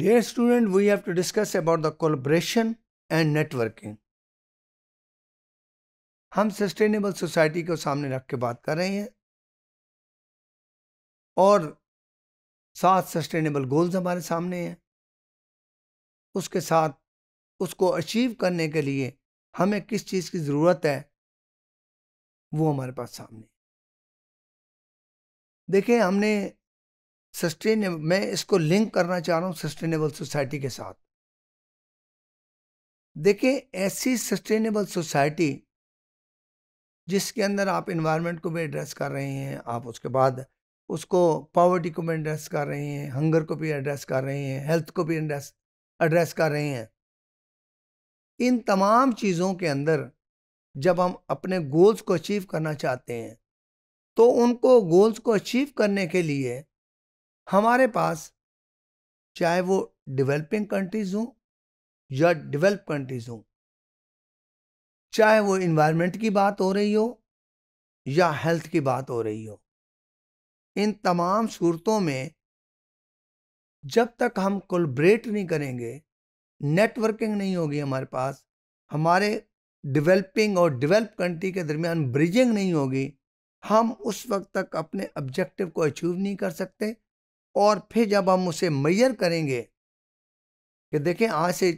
Dear student, we have to discuss about the collaboration and networking. हम sustainable society को सामने रख के बात कर रहे हैं और सात सस्टेनेबल गोल्स हमारे सामने हैं उसके साथ उसको अचीव करने के लिए हमें किस चीज़ की ज़रूरत है वो हमारे पास सामने देखें हमने सस्टेनेबल मैं इसको लिंक करना चाह रहा हूँ सस्टेनेबल सोसाइटी के साथ देखिए ऐसी सस्टेनेबल सोसाइटी जिसके अंदर आप इन्वायरमेंट को भी एड्रेस कर रहे हैं आप उसके बाद उसको पॉवर्टी को भी एड्रेस कर रहे हैं हंगर को भी एड्रेस कर रहे हैं हेल्थ को भी एड्रेस एड्रेस कर रहे हैं इन तमाम चीज़ों के अंदर जब हम अपने गोल्स को अचीव करना चाहते हैं तो उनको गोल्स को अचीव करने के लिए हमारे पास चाहे वो डेवलपिंग कंट्रीज हों या डेवलप कंट्रीज हों चाहे वो इन्वायरमेंट की बात हो रही हो या हेल्थ की बात हो रही हो इन तमाम सूरतों में जब तक हम कोलब्रेट नहीं करेंगे नेटवर्किंग नहीं होगी हमारे पास हमारे डेवलपिंग और डेवलप कंट्री के दरमियान ब्रिजिंग नहीं होगी हम उस वक्त तक अपने ऑब्जेक्टिव को अचीव नहीं कर सकते और फिर जब हम उसे मैयर करेंगे कि देखें आज से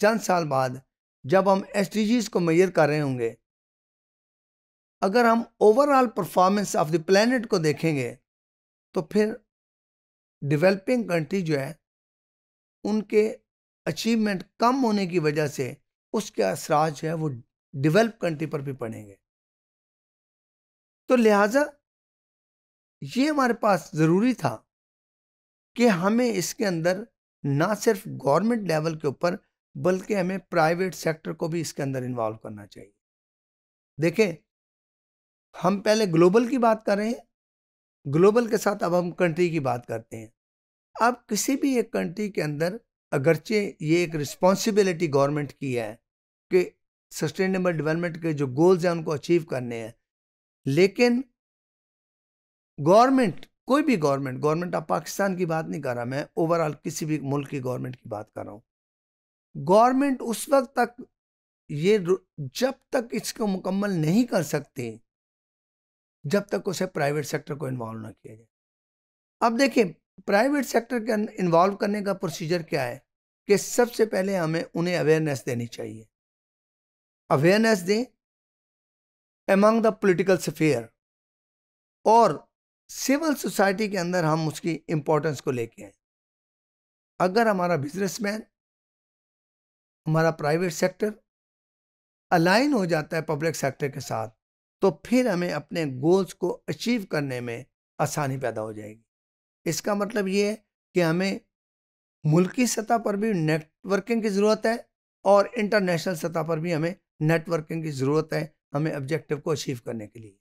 चंद साल बाद जब हम एस को मैयर कर रहे होंगे अगर हम overall performance of the planet को देखेंगे तो फिर डेवलपिंग कंट्री जो है उनके अचीवमेंट कम होने की वजह से उसके असरा जो है वो डेवलप कंट्री पर भी पड़ेंगे तो लिहाजा ये हमारे पास ज़रूरी था कि हमें इसके अंदर ना सिर्फ गवर्नमेंट लेवल के ऊपर बल्कि हमें प्राइवेट सेक्टर को भी इसके अंदर इन्वॉल्व करना चाहिए देखें हम पहले ग्लोबल की बात कर रहे हैं ग्लोबल के साथ अब हम कंट्री की बात करते हैं अब किसी भी एक कंट्री के अंदर अगरचे ये एक रिस्पॉन्सिबिलिटी गवर्नमेंट की है कि सस्टेनेबल डेवलपमेंट के जो गोल्स हैं उनको अचीव करने हैं लेकिन गवर्नमेंट कोई भी गवर्नमेंट गवर्नमेंट ऑफ पाकिस्तान की बात नहीं कर रहा मैं ओवरऑल किसी भी मुल्क की गवर्नमेंट की बात कर रहा हूँ गवर्नमेंट उस वक्त तक ये जब तक इसको मुकम्मल नहीं कर सकती जब तक उसे प्राइवेट सेक्टर को इन्वॉल्व ना किया जाए अब देखिए प्राइवेट सेक्टर के इन्वॉल्व करने का प्रोसीजर क्या है कि सबसे पहले हमें उन्हें अवेयरनेस देनी चाहिए अवेयरनेस दें एमंग द पोलिटिकल सफेयर और सिविल सोसाइटी के अंदर हम उसकी इम्पोर्टेंस को लेके आए अगर हमारा बिजनेसमैन हमारा प्राइवेट सेक्टर अलाइन हो जाता है पब्लिक सेक्टर के साथ तो फिर हमें अपने गोल्स को अचीव करने में आसानी पैदा हो जाएगी इसका मतलब ये है कि हमें मुल्की सतह पर भी नेटवर्किंग की ज़रूरत है और इंटरनेशनल सतह पर भी हमें नेटवर्किंग की ज़रूरत है हमें ऑब्जेक्टिव को अचीव करने के लिए